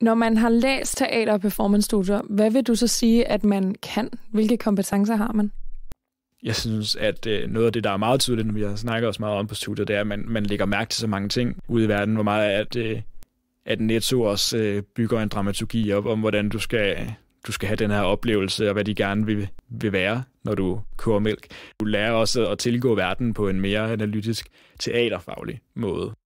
Når man har læst teater- og performance-studier, hvad vil du så sige, at man kan? Hvilke kompetencer har man? Jeg synes, at øh, noget af det, der er meget tydeligt, når vi har snakket også meget om på studiet, det er, at man, man lægger mærke til så mange ting ude i verden, hvor meget at, øh, at Netto også øh, bygger en dramaturgi op om, hvordan du skal, du skal have den her oplevelse, og hvad de gerne vil, vil være, når du kører mælk. Du lærer også at tilgå verden på en mere analytisk, teaterfaglig måde.